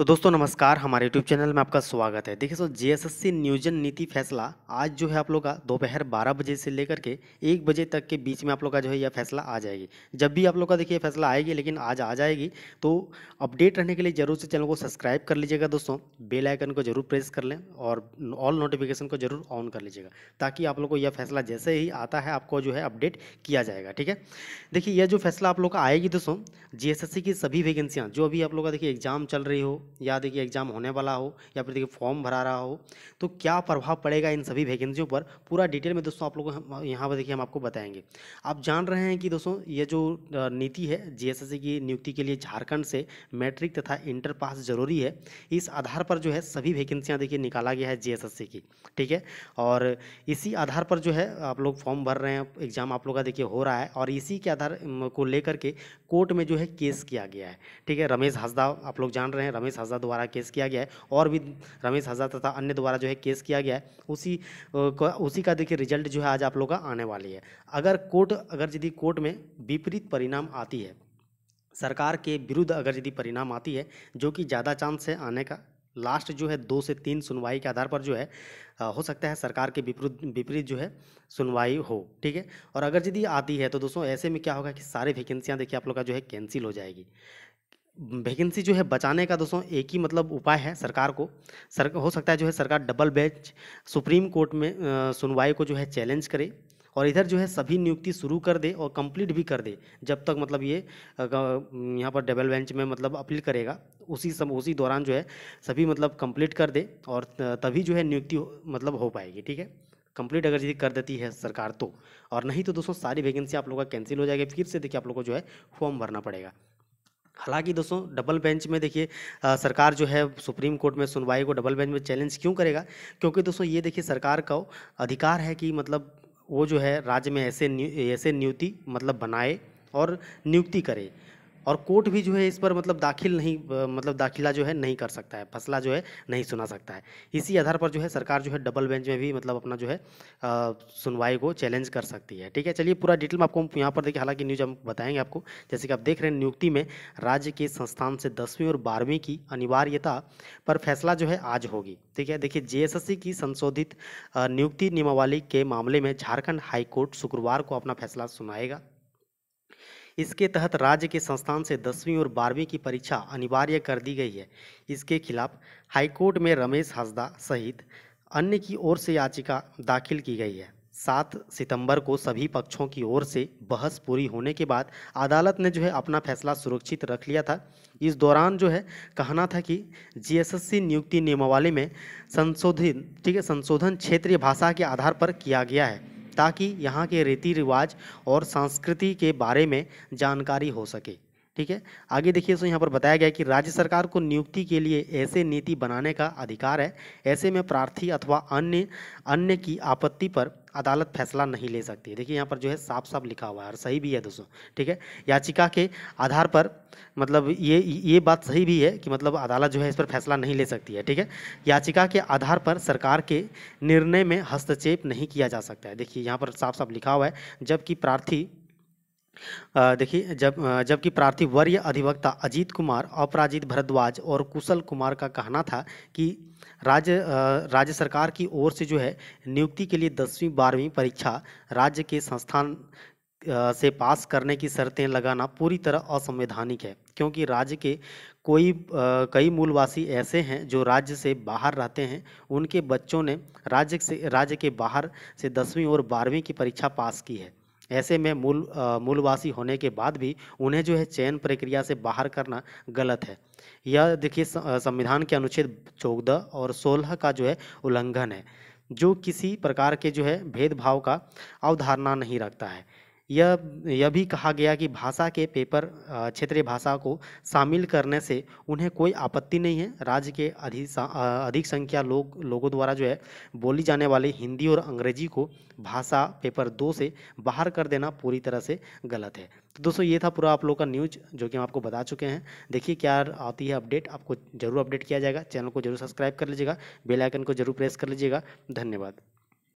तो दोस्तों नमस्कार हमारे यूट्यूब चैनल में आपका स्वागत है देखिए सो जीएसएससी नियोजन नीति फैसला आज जो है आप लोग का दोपहर 12 बजे से लेकर के एक बजे तक के बीच में आप लोग का जो है यह फैसला आ जाएगी जब भी आप लोग का देखिए फैसला आएगी लेकिन आज आ जाएगी तो अपडेट रहने के लिए जरूर से चैनल को सब्सक्राइब कर लीजिएगा दोस्तों बेलाइकन को जरूर प्रेस कर लें और ऑल नोटिफिकेशन को जरूर ऑन कर लीजिएगा ताकि आप लोग को यह फैसला जैसे ही आता है आपको जो है अपडेट किया जाएगा ठीक है देखिए यह जो फैसला आप लोग का आएगी दोस्तों जी की सभी वैकेंसियाँ जो अभी आप लोग का देखिए एग्जाम चल रही हो या देखिए एग्ज़ाम होने वाला हो या फिर देखिए फॉर्म भरा रहा हो तो क्या प्रभाव पड़ेगा इन सभी वैकेंसियों पर पूरा डिटेल में दोस्तों आप लोगों यहाँ पर देखिए हम आपको बताएंगे आप जान रहे हैं कि दोस्तों ये जो नीति है जीएसएससी की नियुक्ति के लिए झारखंड से मैट्रिक तथा इंटर पास जरूरी है इस आधार पर जो है सभी वैकेंसियाँ देखिए निकाला गया है जीएसएससी की ठीक है और इसी आधार पर जो है आप लोग फॉर्म भर रहे हैं एग्ज़ाम आप लोग का देखिए हो रहा है और इसी के आधार को लेकर के कोर्ट में जो है केस किया गया है ठीक है रमेश हंसदा आप लोग जान रहे हैं रमेश हजरा द्वारा केस किया गया है और भी रमेश हजा तथा अन्य द्वारा जो है केस किया गया है उसी उसी का देखिए रिजल्ट जो है आज आप लोग का आने वाली है अगर कोर्ट अगर यदि कोर्ट में विपरीत परिणाम आती है सरकार के विरुद्ध अगर यदि परिणाम आती है जो कि ज़्यादा चांस है आने का लास्ट जो है दो से तीन सुनवाई के आधार पर जो है हो सकता है सरकार के विपरीत विपरीत जो है सुनवाई हो ठीक है और अगर यदि आती है तो दोस्तों ऐसे में क्या होगा कि सारी वैकेंसियाँ देखिए आप लोग का जो है कैंसिल हो जाएगी वैकेंसी जो है बचाने का दोस्तों एक ही मतलब उपाय है सरकार को सर हो सकता है जो है सरकार डबल बेंच सुप्रीम कोर्ट में सुनवाई को जो है चैलेंज करे और इधर जो है सभी नियुक्ति शुरू कर दे और कंप्लीट भी कर दे जब तक मतलब ये यहाँ पर डबल बेंच में मतलब अपील करेगा उसी सम उसी दौरान जो है सभी मतलब कंप्लीट कर दे और तभी जो है नियुक्ति मतलब हो पाएगी ठीक है कंप्लीट अगर यदि कर देती है सरकार तो और नहीं तो दोस्तों सारी वैकेंसी आप लोगों का कैंसिल हो जाएगी फिर से देखिए आप लोग को जो है फॉर्म भरना पड़ेगा हालांकि दोस्तों डबल बेंच में देखिए सरकार जो है सुप्रीम कोर्ट में सुनवाई को डबल बेंच में चैलेंज क्यों करेगा क्योंकि दोस्तों ये देखिए सरकार का अधिकार है कि मतलब वो जो है राज्य में ऐसे ऐसे नियुक्ति मतलब बनाए और नियुक्ति करे और कोर्ट भी जो है इस पर मतलब दाखिल नहीं मतलब दाखिला जो है नहीं कर सकता है फसला जो है नहीं सुना सकता है इसी आधार पर जो है सरकार जो है डबल बेंच में भी मतलब अपना जो है सुनवाई को चैलेंज कर सकती है ठीक है चलिए पूरा डिटेल में आपको यहाँ पर देखिए हालांकि न्यूज हम बताएंगे आपको जैसे कि आप देख रहे हैं नियुक्ति में राज्य के संस्थान से दसवीं और बारहवीं की अनिवार्यता पर फैसला जो है आज होगी ठीक है देखिए जे की संशोधित नियुक्ति नियमावली के मामले में झारखंड हाईकोर्ट शुक्रवार को अपना फैसला सुनाएगा इसके तहत राज्य के संस्थान से दसवीं और बारहवीं की परीक्षा अनिवार्य कर दी गई है इसके खिलाफ हाईकोर्ट में रमेश हंसदा सहित अन्य की ओर से याचिका दाखिल की गई है सात सितंबर को सभी पक्षों की ओर से बहस पूरी होने के बाद अदालत ने जो है अपना फैसला सुरक्षित रख लिया था इस दौरान जो है कहना था कि जीएसएससी नियुक्ति नियमावली में संशोधित ठीक है संशोधन क्षेत्रीय भाषा के आधार पर किया गया है ताकि यहाँ के रीति रिवाज और संस्कृति के बारे में जानकारी हो सके ठीक है आगे देखिए सो यहाँ पर बताया गया कि राज्य सरकार को नियुक्ति के लिए ऐसे नीति बनाने का अधिकार है ऐसे में प्रार्थी अथवा अन्य अन्य की आपत्ति पर अदालत फैसला नहीं ले सकती देखिए यहाँ पर जो है साफ साफ लिखा हुआ है और सही भी है दोस्तों ठीक है याचिका के आधार पर मतलब ये ये बात सही भी है कि मतलब अदालत जो है इस पर फैसला नहीं ले सकती है ठीक है याचिका के आधार पर सरकार के निर्णय में हस्तक्षेप नहीं किया जा सकता है देखिए यहाँ पर साफ साफ लिखा हुआ है जबकि प्रार्थी देखिए जब जबकि प्रार्थी वर्य अधिवक्ता अजीत कुमार अपराजित भरद्वाज और कुशल कुमार का कहना था कि राज्य राज्य सरकार की ओर से जो है नियुक्ति के लिए दसवीं बारहवीं परीक्षा राज्य के संस्थान से पास करने की शर्तें लगाना पूरी तरह असंवैधानिक है क्योंकि राज्य के कोई कई मूलवासी ऐसे हैं जो राज्य से बाहर रहते हैं उनके बच्चों ने राज्य से राज्य के बाहर से दसवीं और बारहवीं की परीक्षा पास की है ऐसे में मूल मूलवासी होने के बाद भी उन्हें जो है चयन प्रक्रिया से बाहर करना गलत है यह देखिए संविधान के अनुच्छेद चौदह और सोलह का जो है उल्लंघन है जो किसी प्रकार के जो है भेदभाव का अवधारणा नहीं रखता है यह यह भी कहा गया कि भाषा के पेपर क्षेत्रीय भाषा को शामिल करने से उन्हें कोई आपत्ति नहीं है राज्य के अधिक अधिक संख्या लोग लोगों द्वारा जो है बोली जाने वाली हिंदी और अंग्रेजी को भाषा पेपर दो से बाहर कर देना पूरी तरह से गलत है तो दोस्तों ये था पूरा आप लोग का न्यूज जो कि हम आपको बता चुके हैं देखिए क्या आती है अपडेट आपको जरूर अपडेट किया जाएगा चैनल को जरूर सब्सक्राइब कर लीजिएगा बेलाइकन को जरूर प्रेस कर लीजिएगा धन्यवाद